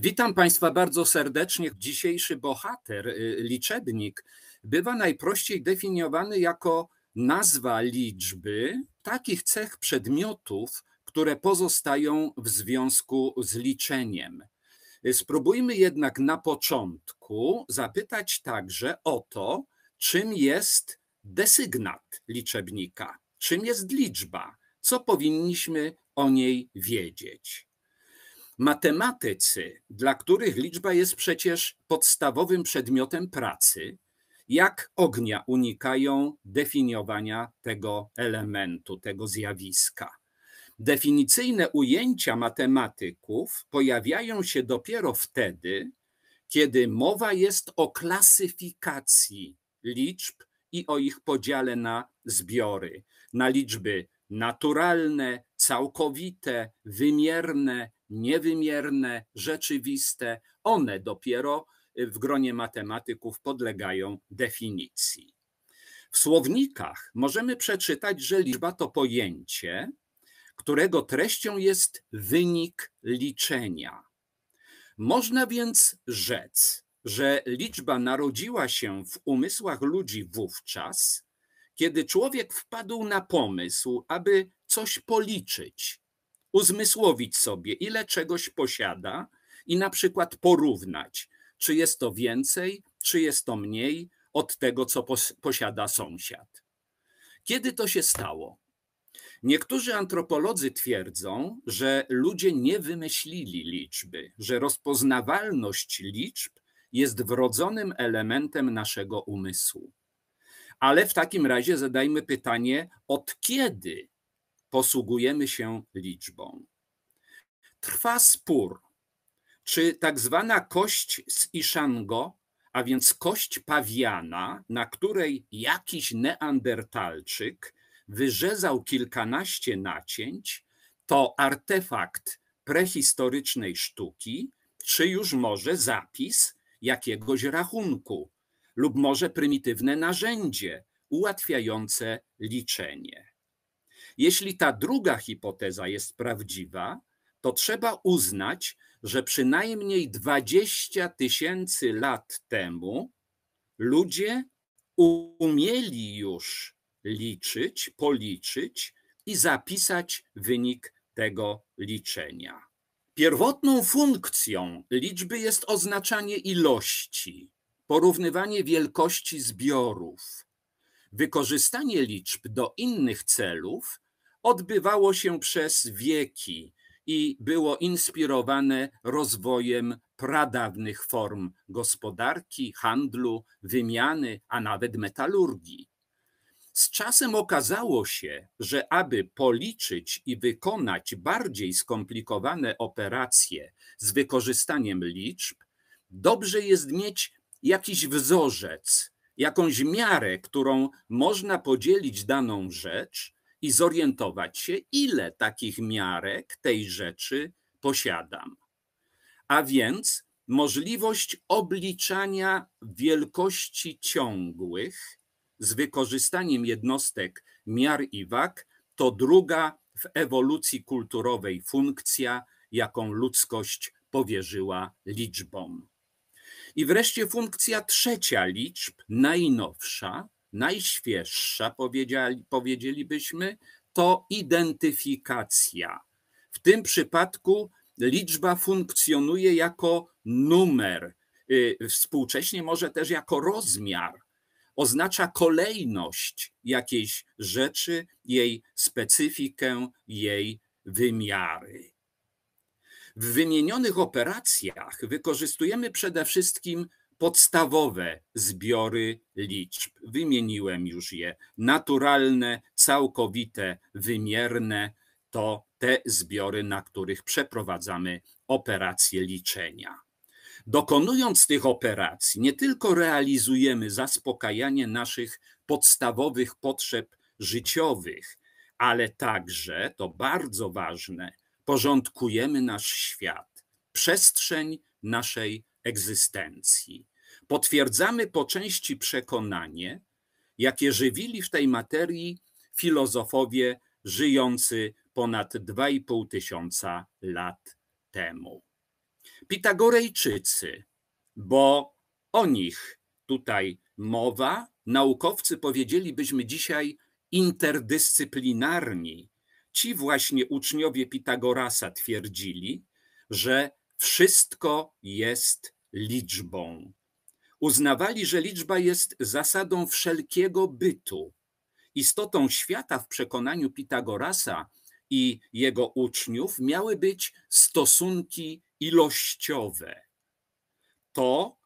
Witam Państwa bardzo serdecznie. Dzisiejszy bohater, y, liczebnik, bywa najprościej definiowany jako nazwa liczby takich cech przedmiotów, które pozostają w związku z liczeniem. Spróbujmy jednak na początku zapytać także o to, czym jest desygnat liczebnika, czym jest liczba, co powinniśmy o niej wiedzieć matematycy, dla których liczba jest przecież podstawowym przedmiotem pracy, jak ognia unikają definiowania tego elementu, tego zjawiska. Definicyjne ujęcia matematyków pojawiają się dopiero wtedy, kiedy mowa jest o klasyfikacji liczb i o ich podziale na zbiory, na liczby naturalne, całkowite, wymierne, niewymierne, rzeczywiste, one dopiero y, w gronie matematyków podlegają definicji. W słownikach możemy przeczytać, że liczba to pojęcie, którego treścią jest wynik liczenia. Można więc rzec, że liczba narodziła się w umysłach ludzi wówczas, kiedy człowiek wpadł na pomysł, aby coś policzyć, uzmysłowić sobie, ile czegoś posiada i na przykład porównać, czy jest to więcej, czy jest to mniej od tego, co posiada sąsiad. Kiedy to się stało? Niektórzy antropolodzy twierdzą, że ludzie nie wymyślili liczby, że rozpoznawalność liczb jest wrodzonym elementem naszego umysłu. Ale w takim razie zadajmy pytanie, od kiedy posługujemy się liczbą. Trwa spór, czy tak zwana kość z Ishango, a więc kość pawiana, na której jakiś neandertalczyk wyrzezał kilkanaście nacięć, to artefakt prehistorycznej sztuki, czy już może zapis jakiegoś rachunku, lub może prymitywne narzędzie ułatwiające liczenie. Jeśli ta druga hipoteza jest prawdziwa, to trzeba uznać, że przynajmniej 20 tysięcy lat temu ludzie umieli już liczyć, policzyć i zapisać wynik tego liczenia. Pierwotną funkcją liczby jest oznaczanie ilości, porównywanie wielkości zbiorów. Wykorzystanie liczb do innych celów odbywało się przez wieki i było inspirowane rozwojem pradawnych form gospodarki, handlu, wymiany, a nawet metalurgii. Z czasem okazało się, że aby policzyć i wykonać bardziej skomplikowane operacje z wykorzystaniem liczb, dobrze jest mieć jakiś wzorzec, jakąś miarę, którą można podzielić daną rzecz i zorientować się, ile takich miarek tej rzeczy posiadam. A więc możliwość obliczania wielkości ciągłych z wykorzystaniem jednostek miar i wag to druga w ewolucji kulturowej funkcja, jaką ludzkość powierzyła liczbom. I wreszcie funkcja trzecia liczb, najnowsza, najświeższa, powiedzielibyśmy, to identyfikacja. W tym przypadku liczba funkcjonuje jako numer, y, współcześnie może też jako rozmiar. Oznacza kolejność jakiejś rzeczy, jej specyfikę, jej wymiary. W wymienionych operacjach wykorzystujemy przede wszystkim podstawowe zbiory liczb. Wymieniłem już je. Naturalne, całkowite, wymierne to te zbiory, na których przeprowadzamy operacje liczenia. Dokonując tych operacji, nie tylko realizujemy zaspokajanie naszych podstawowych potrzeb życiowych, ale także, to bardzo ważne, porządkujemy nasz świat, przestrzeń naszej egzystencji potwierdzamy po części przekonanie, jakie żywili w tej materii filozofowie żyjący ponad 2,5 tysiąca lat temu. Pitagorejczycy, bo o nich tutaj mowa, naukowcy powiedzielibyśmy dzisiaj interdyscyplinarni. Ci właśnie uczniowie Pitagorasa twierdzili, że wszystko jest liczbą. Uznawali, że liczba jest zasadą wszelkiego bytu. Istotą świata w przekonaniu Pitagorasa i jego uczniów miały być stosunki ilościowe. To,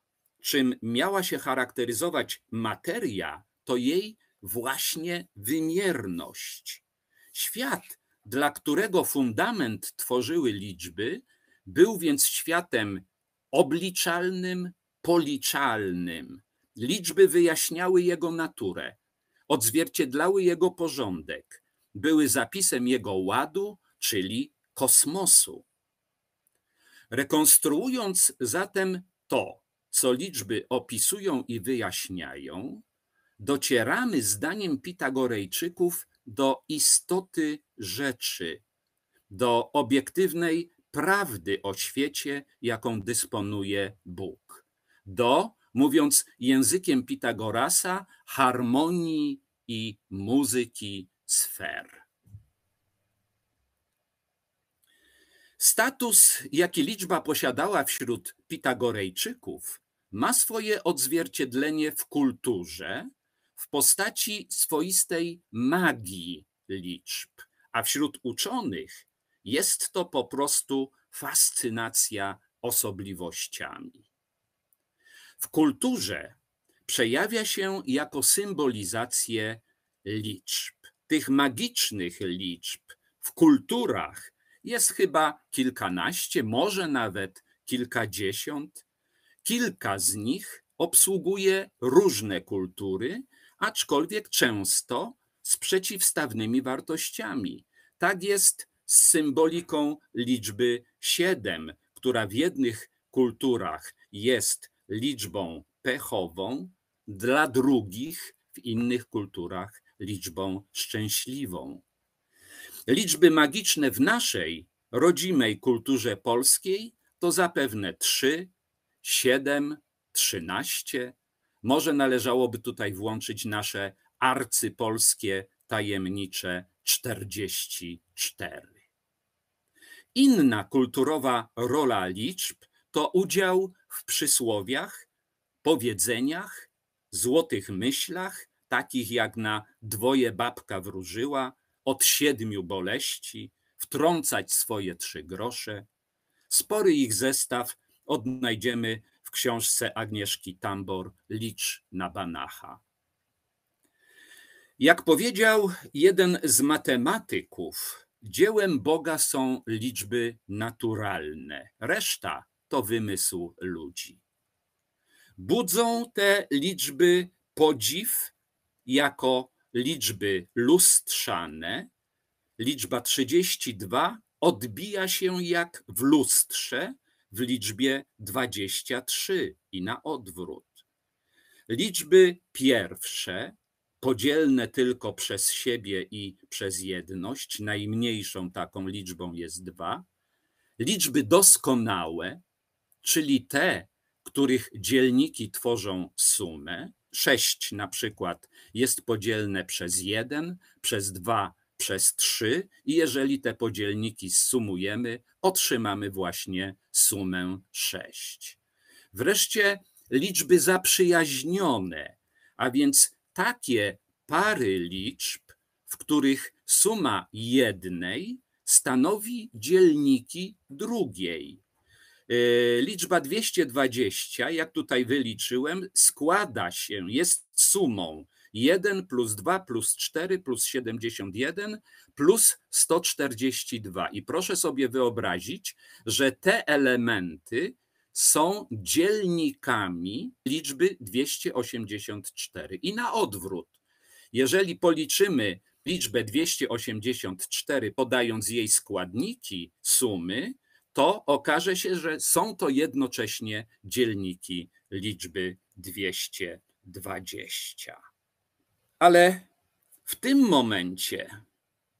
czym miała się charakteryzować materia, to jej właśnie wymierność. Świat, dla którego fundament tworzyły liczby, był więc światem obliczalnym, policzalnym. Liczby wyjaśniały jego naturę, odzwierciedlały jego porządek, były zapisem jego ładu, czyli kosmosu. Rekonstruując zatem to, co liczby opisują i wyjaśniają, docieramy zdaniem Pitagorejczyków do istoty rzeczy, do obiektywnej prawdy o świecie, jaką dysponuje Bóg do, mówiąc językiem Pitagorasa, harmonii i muzyki sfer. Status, jaki liczba posiadała wśród Pitagorejczyków, ma swoje odzwierciedlenie w kulturze w postaci swoistej magii liczb, a wśród uczonych jest to po prostu fascynacja osobliwościami w kulturze przejawia się jako symbolizację liczb. Tych magicznych liczb w kulturach jest chyba kilkanaście, może nawet kilkadziesiąt. Kilka z nich obsługuje różne kultury, aczkolwiek często z przeciwstawnymi wartościami. Tak jest z symboliką liczby siedem, która w jednych kulturach jest liczbą pechową, dla drugich w innych kulturach liczbą szczęśliwą. Liczby magiczne w naszej rodzimej kulturze polskiej to zapewne 3, 7, 13. Może należałoby tutaj włączyć nasze arcypolskie tajemnicze 44. Inna kulturowa rola liczb to udział w przysłowiach, powiedzeniach, złotych myślach, takich jak na dwoje babka wróżyła, od siedmiu boleści, wtrącać swoje trzy grosze. Spory ich zestaw odnajdziemy w książce Agnieszki Tambor Licz na Banacha. Jak powiedział jeden z matematyków, dziełem Boga są liczby naturalne. Reszta to wymysł ludzi. Budzą te liczby podziw jako liczby lustrzane. Liczba 32 odbija się jak w lustrze w liczbie 23 i na odwrót. Liczby pierwsze, podzielne tylko przez siebie i przez jedność, najmniejszą taką liczbą jest 2. Liczby doskonałe, czyli te, których dzielniki tworzą sumę, 6 na przykład jest podzielne przez 1, przez 2, przez 3 i jeżeli te podzielniki sumujemy, otrzymamy właśnie sumę 6. Wreszcie liczby zaprzyjaźnione, a więc takie pary liczb, w których suma jednej stanowi dzielniki drugiej. E, liczba 220, jak tutaj wyliczyłem, składa się, jest sumą 1 plus 2 plus 4 plus 71 plus 142. I proszę sobie wyobrazić, że te elementy są dzielnikami liczby 284. I na odwrót, jeżeli policzymy liczbę 284, podając jej składniki, sumy, to okaże się, że są to jednocześnie dzielniki liczby 220. Ale w tym momencie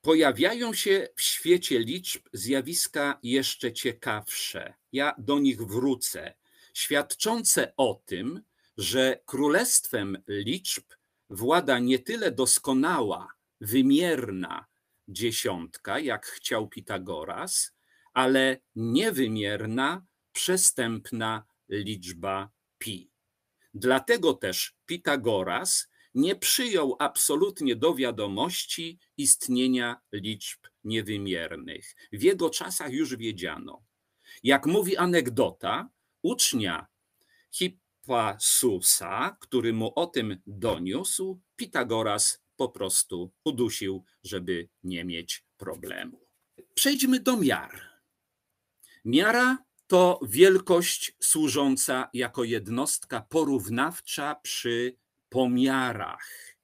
pojawiają się w świecie liczb zjawiska jeszcze ciekawsze. Ja do nich wrócę, świadczące o tym, że królestwem liczb włada nie tyle doskonała, wymierna dziesiątka, jak chciał Pitagoras, ale niewymierna, przestępna liczba pi. Dlatego też Pitagoras nie przyjął absolutnie do wiadomości istnienia liczb niewymiernych. W jego czasach już wiedziano. Jak mówi anegdota, ucznia Hippasusa, który mu o tym doniósł, Pitagoras po prostu udusił, żeby nie mieć problemu. Przejdźmy do miar. Miara to wielkość służąca jako jednostka porównawcza przy pomiarach.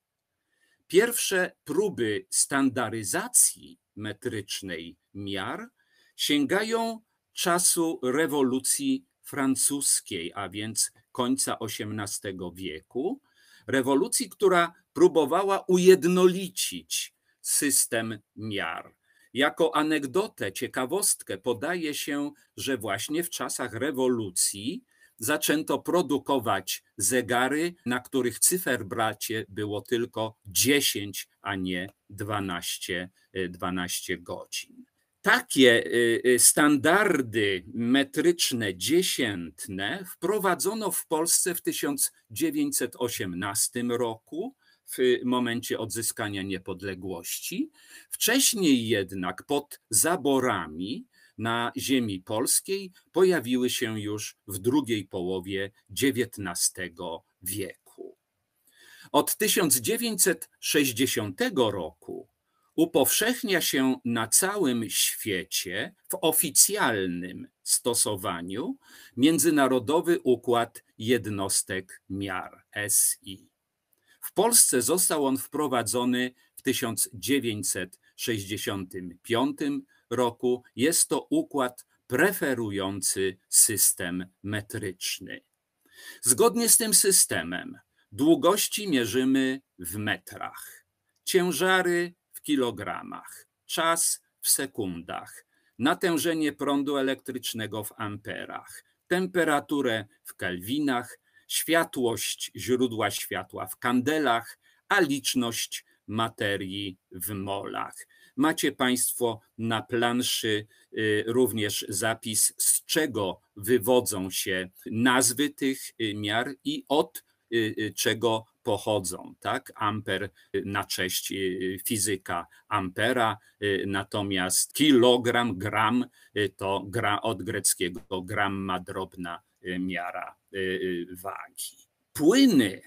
Pierwsze próby standaryzacji metrycznej miar sięgają czasu rewolucji francuskiej, a więc końca XVIII wieku, rewolucji, która próbowała ujednolicić system miar. Jako anegdotę, ciekawostkę podaje się, że właśnie w czasach rewolucji zaczęto produkować zegary, na których cyferbracie było tylko 10, a nie 12, 12 y, godzin. Takie y, y, standardy metryczne dziesiętne wprowadzono w Polsce w 1918 roku w momencie odzyskania niepodległości. Wcześniej jednak pod zaborami na ziemi polskiej pojawiły się już w drugiej połowie XIX wieku. Od 1960 roku upowszechnia się na całym świecie w oficjalnym stosowaniu Międzynarodowy Układ Jednostek Miar SI. W Polsce został on wprowadzony w 1965 roku. Jest to układ preferujący system metryczny. Zgodnie z tym systemem długości mierzymy w metrach, ciężary w kilogramach, czas w sekundach, natężenie prądu elektrycznego w amperach, temperaturę w kelwinach, światłość źródła światła w kandelach, a liczność materii w molach. Macie Państwo na planszy y, również zapis, z czego wywodzą się nazwy tych y, miar i od y, czego pochodzą. Tak? Amper na cześć fizyka ampera, natomiast kilogram, gram to gra od greckiego gramma drobna Y, miara y, y, wagi. Płyny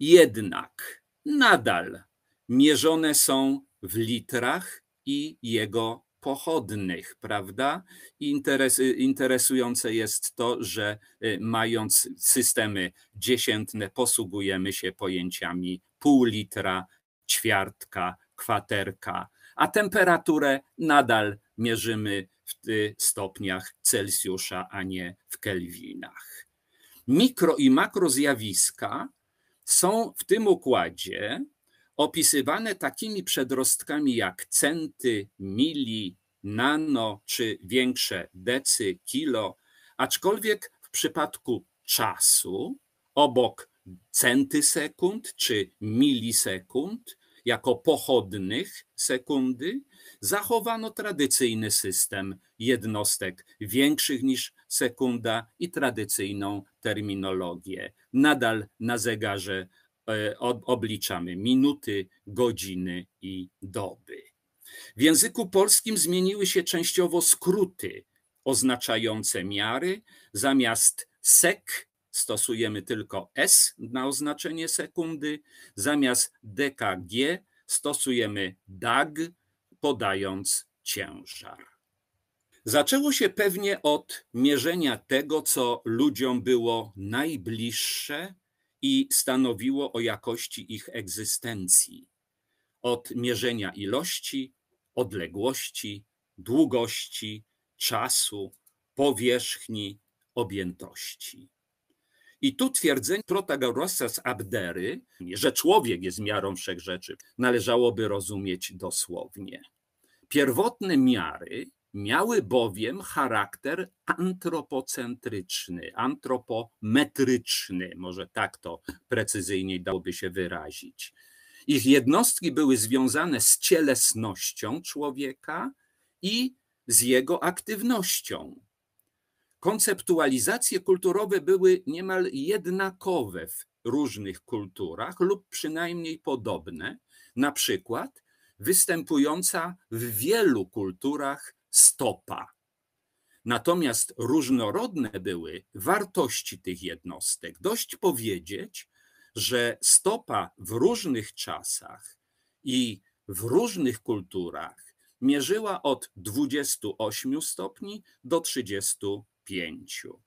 jednak nadal mierzone są w litrach i jego pochodnych, prawda? Interes, interesujące jest to, że mając systemy dziesiętne, posługujemy się pojęciami pół litra, ćwiartka, kwaterka, a temperaturę nadal mierzymy Y, stopniach Celsjusza, a nie w Kelwinach. Mikro i makro zjawiska są w tym układzie opisywane takimi przedrostkami jak centy, mili, nano czy większe decy, kilo, aczkolwiek w przypadku czasu obok centysekund czy milisekund jako pochodnych sekundy, zachowano tradycyjny system jednostek większych niż sekunda i tradycyjną terminologię. Nadal na zegarze e, obliczamy minuty, godziny i doby. W języku polskim zmieniły się częściowo skróty oznaczające miary. Zamiast sek stosujemy tylko S na oznaczenie sekundy, zamiast DKG stosujemy DAG, podając ciężar. Zaczęło się pewnie od mierzenia tego, co ludziom było najbliższe i stanowiło o jakości ich egzystencji. Od mierzenia ilości, odległości, długości, czasu, powierzchni, objętości. I tu twierdzenie Protagoras z Abdery, że człowiek jest miarą wszechrzeczy, rzeczy, należałoby rozumieć dosłownie. Pierwotne miary miały bowiem charakter antropocentryczny, antropometryczny, może tak to precyzyjniej dałoby się wyrazić. Ich jednostki były związane z cielesnością człowieka i z jego aktywnością konceptualizacje kulturowe były niemal jednakowe w różnych kulturach lub przynajmniej podobne, na przykład występująca w wielu kulturach stopa. Natomiast różnorodne były wartości tych jednostek. Dość powiedzieć, że stopa w różnych czasach i w różnych kulturach mierzyła od 28 stopni do 30 pięciu.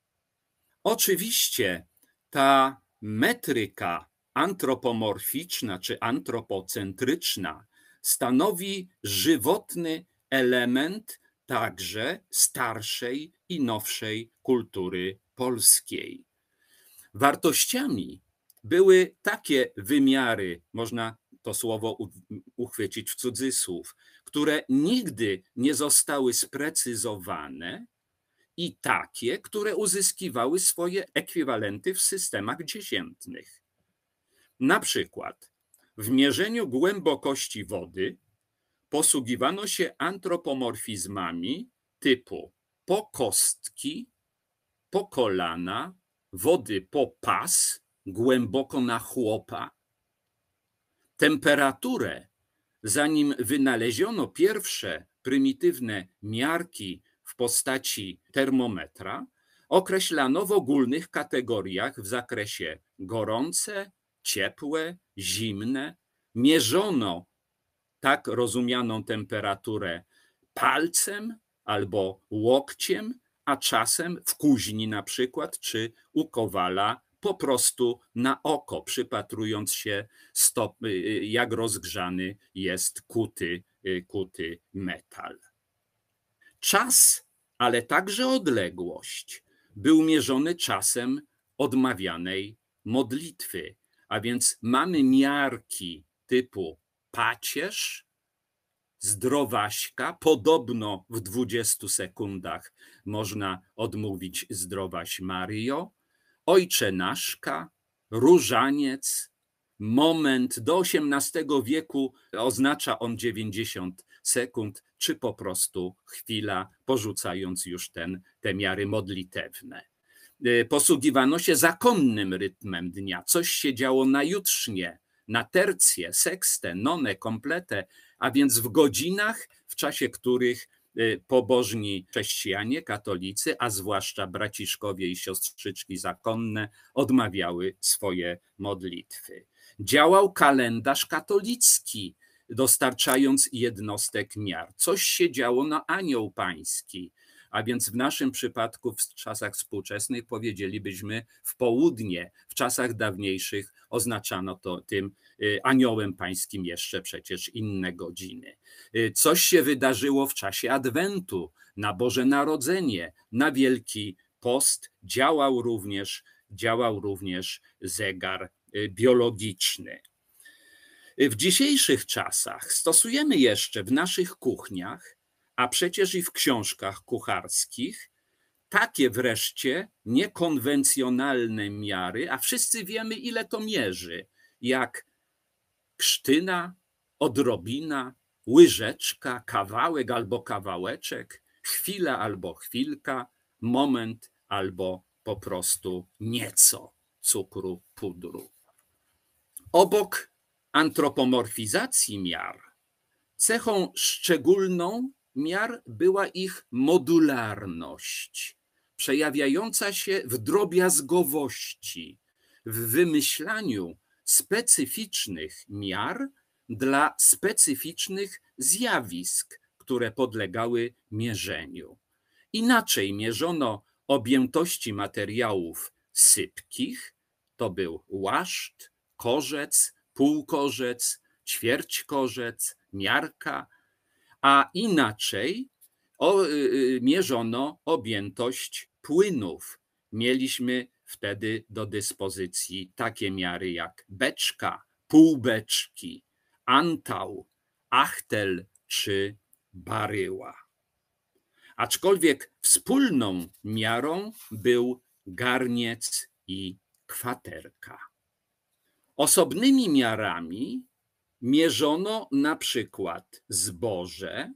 Oczywiście ta metryka antropomorficzna czy antropocentryczna stanowi żywotny element także starszej i nowszej kultury polskiej. Wartościami były takie wymiary, można to słowo uchwycić w cudzysłów, które nigdy nie zostały sprecyzowane, i takie, które uzyskiwały swoje ekwiwalenty w systemach dziesiętnych. Na przykład w mierzeniu głębokości wody posługiwano się antropomorfizmami typu po kostki, po kolana, wody po pas, głęboko na chłopa. Temperaturę, zanim wynaleziono pierwsze prymitywne miarki w postaci termometra określano w ogólnych kategoriach w zakresie gorące, ciepłe, zimne. Mierzono tak rozumianą temperaturę palcem albo łokciem, a czasem w kuźni na przykład, czy u kowala po prostu na oko, przypatrując się, y, y, jak rozgrzany jest kuty, y, kuty metal. Czas ale także odległość. Był mierzony czasem odmawianej modlitwy, a więc mamy miarki typu pacierz, zdrowaśka, podobno w 20 sekundach można odmówić zdrowaś Mario, ojcze naszka, różaniec, moment do XVIII wieku oznacza on 90 sekund, czy po prostu chwila, porzucając już ten, te miary modlitewne. E, posługiwano się zakonnym rytmem dnia. Coś się działo na jutrznie, na tercję, sekstę, nonę, kompletę, a więc w godzinach, w czasie których e, pobożni chrześcijanie, katolicy, a zwłaszcza braciszkowie i siostrzyczki zakonne odmawiały swoje modlitwy. Działał kalendarz katolicki, dostarczając jednostek miar. Coś się działo na anioł pański, a więc w naszym przypadku w czasach współczesnych powiedzielibyśmy w południe, w czasach dawniejszych oznaczano to tym y, aniołem pańskim jeszcze przecież inne godziny. Y, coś się wydarzyło w czasie Adwentu, na Boże Narodzenie, na Wielki Post działał również, działał również zegar y, biologiczny. W dzisiejszych czasach stosujemy jeszcze w naszych kuchniach, a przecież i w książkach kucharskich, takie wreszcie niekonwencjonalne miary, a wszyscy wiemy, ile to mierzy, jak krztyna, odrobina, łyżeczka, kawałek albo kawałeczek, chwila albo chwilka, moment albo po prostu nieco cukru pudru. Obok antropomorfizacji miar, cechą szczególną miar była ich modularność, przejawiająca się w drobiazgowości, w wymyślaniu specyficznych miar dla specyficznych zjawisk, które podlegały mierzeniu. Inaczej mierzono objętości materiałów sypkich, to był łaszt, korzec, półkorzec, ćwierćkorzec, miarka, a inaczej o, y, y, mierzono objętość płynów. Mieliśmy wtedy do dyspozycji takie miary jak beczka, półbeczki, antał, achtel czy baryła. Aczkolwiek wspólną miarą był garniec i kwaterka. Osobnymi miarami mierzono na przykład zboże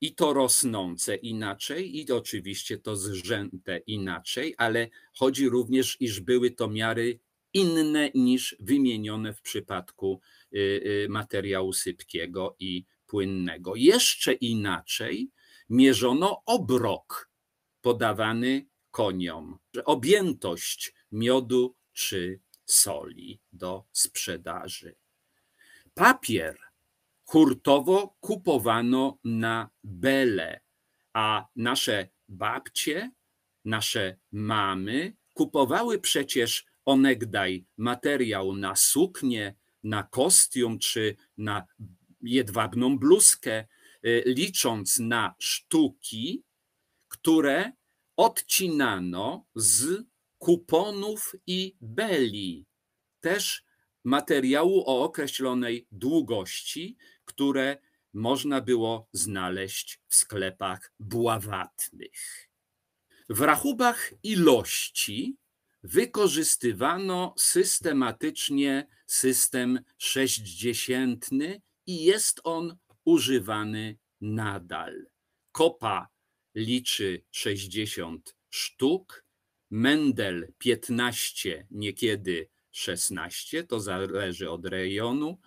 i to rosnące inaczej, i oczywiście to zrzęte inaczej, ale chodzi również, iż były to miary inne niż wymienione w przypadku y, y, materiału sypkiego i płynnego. Jeszcze inaczej mierzono obrok podawany koniom, objętość miodu czy soli do sprzedaży. Papier hurtowo kupowano na bele, a nasze babcie, nasze mamy kupowały przecież onegdaj materiał na suknię, na kostium czy na jedwabną bluzkę, y, licząc na sztuki, które odcinano z kuponów i beli, też materiału o określonej długości, które można było znaleźć w sklepach bławatnych. W rachubach ilości wykorzystywano systematycznie system sześćdziesiętny i jest on używany nadal. Kopa liczy 60 sztuk, Mendel 15, niekiedy 16, to zależy od rejonu,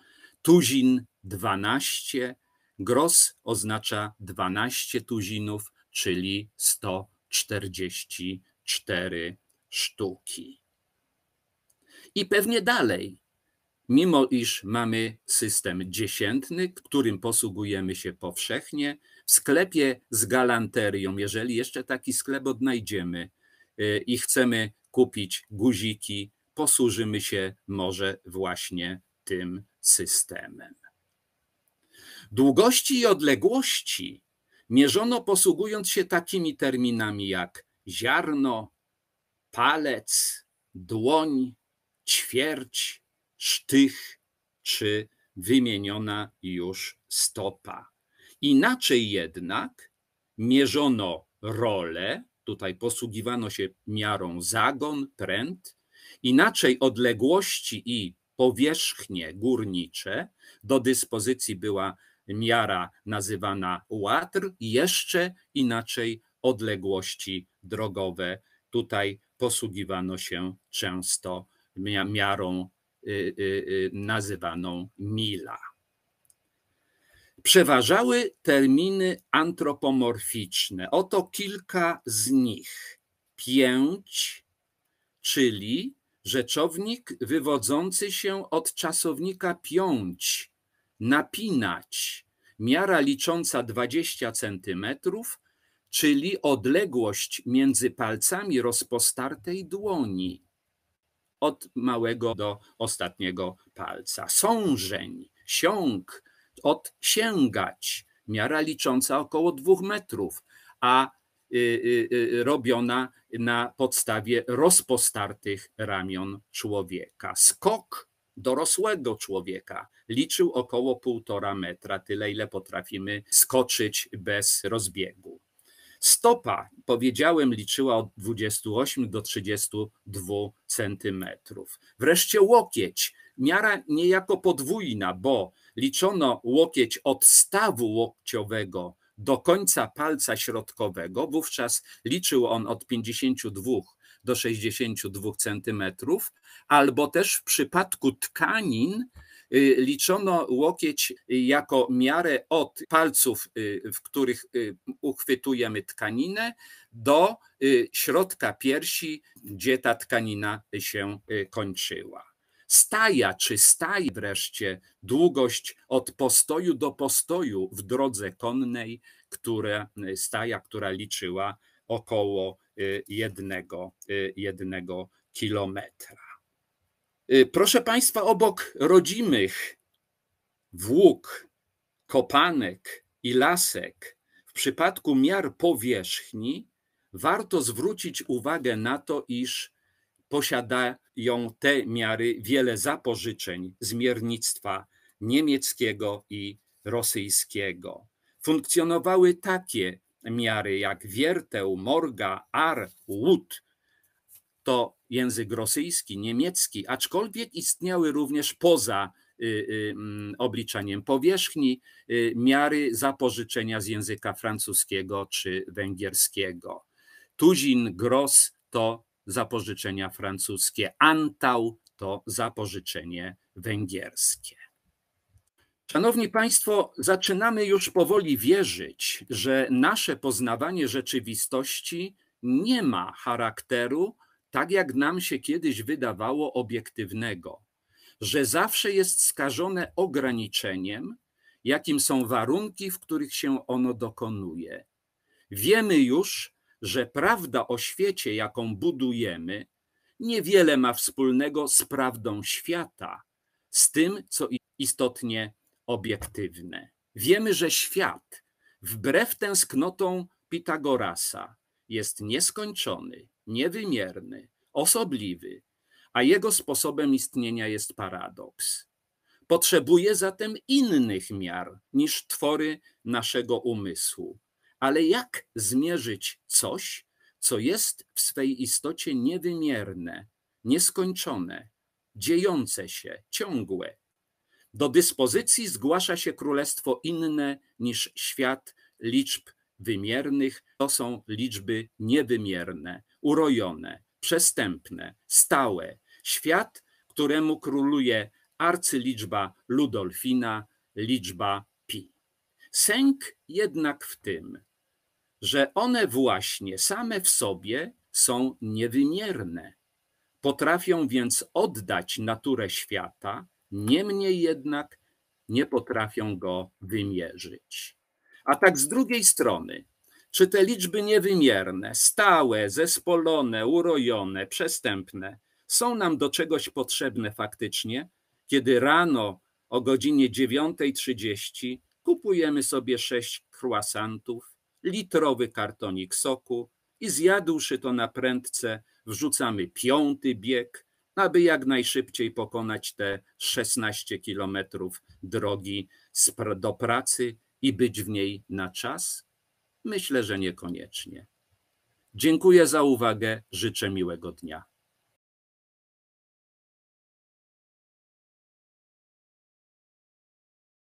tuzin 12, gros oznacza 12 tuzinów, czyli 144 sztuki. I pewnie dalej, mimo iż mamy system dziesiętny, którym posługujemy się powszechnie, w sklepie z galanterią, jeżeli jeszcze taki sklep odnajdziemy, Y, i chcemy kupić guziki, posłużymy się może właśnie tym systemem. Długości i odległości mierzono posługując się takimi terminami jak ziarno, palec, dłoń, ćwierć, sztych czy wymieniona już stopa. Inaczej jednak mierzono rolę, tutaj posługiwano się miarą zagon, pręd, inaczej odległości i powierzchnie górnicze do dyspozycji była miara nazywana łatr jeszcze inaczej odległości drogowe. Tutaj posługiwano się często miarą y, y, y, nazywaną mila przeważały terminy antropomorficzne. Oto kilka z nich. Pięć, czyli rzeczownik wywodzący się od czasownika piąć, napinać, miara licząca 20 centymetrów, czyli odległość między palcami rozpostartej dłoni, od małego do ostatniego palca. Sążeń, siąg, odsięgać. Miara licząca około dwóch metrów, a y, y, y, robiona na podstawie rozpostartych ramion człowieka. Skok dorosłego człowieka liczył około półtora metra, tyle ile potrafimy skoczyć bez rozbiegu. Stopa, powiedziałem, liczyła od 28 do 32 centymetrów. Wreszcie łokieć, miara niejako podwójna, bo liczono łokieć od stawu łokciowego do końca palca środkowego, wówczas liczył on od 52 do 62 centymetrów, albo też w przypadku tkanin y, liczono łokieć jako miarę od palców, y, w których y, uchwytujemy tkaninę, do środka piersi, gdzie ta tkanina się kończyła staja czy staj wreszcie, długość od postoju do postoju w drodze konnej, która y, staja, która liczyła około y, jednego, y, jednego kilometra. Proszę Państwa, obok rodzimych włók, kopanek i lasek, w przypadku miar powierzchni warto zwrócić uwagę na to, iż posiadają te miary wiele zapożyczeń z miernictwa niemieckiego i rosyjskiego. Funkcjonowały takie miary jak wierteł, morga, ar, łód. To język rosyjski, niemiecki, aczkolwiek istniały również poza y, y, mm, obliczaniem powierzchni y, miary zapożyczenia z języka francuskiego czy węgierskiego. Tuzin, gros to zapożyczenia francuskie. Antał to zapożyczenie węgierskie. Szanowni Państwo, zaczynamy już powoli wierzyć, że nasze poznawanie rzeczywistości nie ma charakteru, tak jak nam się kiedyś wydawało, obiektywnego, że zawsze jest skażone ograniczeniem, jakim są warunki, w których się ono dokonuje. Wiemy już, że prawda o świecie, jaką budujemy, niewiele ma wspólnego z prawdą świata, z tym, co istotnie obiektywne. Wiemy, że świat, wbrew tęsknotom Pitagorasa, jest nieskończony, niewymierny, osobliwy, a jego sposobem istnienia jest paradoks. Potrzebuje zatem innych miar niż twory naszego umysłu, ale jak zmierzyć coś, co jest w swej istocie niewymierne, nieskończone, dziejące się, ciągłe? Do dyspozycji zgłasza się królestwo inne niż świat liczb wymiernych. To są liczby niewymierne, urojone, przestępne, stałe. Świat, któremu króluje arcyliczba Ludolfina, liczba pi. Sęk jednak w tym, że one właśnie same w sobie są niewymierne. Potrafią więc oddać naturę świata, niemniej jednak nie potrafią go wymierzyć. A tak z drugiej strony, czy te liczby niewymierne, stałe, zespolone, urojone, przestępne są nam do czegoś potrzebne faktycznie, kiedy rano o godzinie 9.30 kupujemy sobie sześć croissantów, litrowy kartonik soku i zjadłszy to na prędce, wrzucamy piąty bieg, aby jak najszybciej pokonać te 16 kilometrów drogi do pracy i być w niej na czas? Myślę, że niekoniecznie. Dziękuję za uwagę, życzę miłego dnia.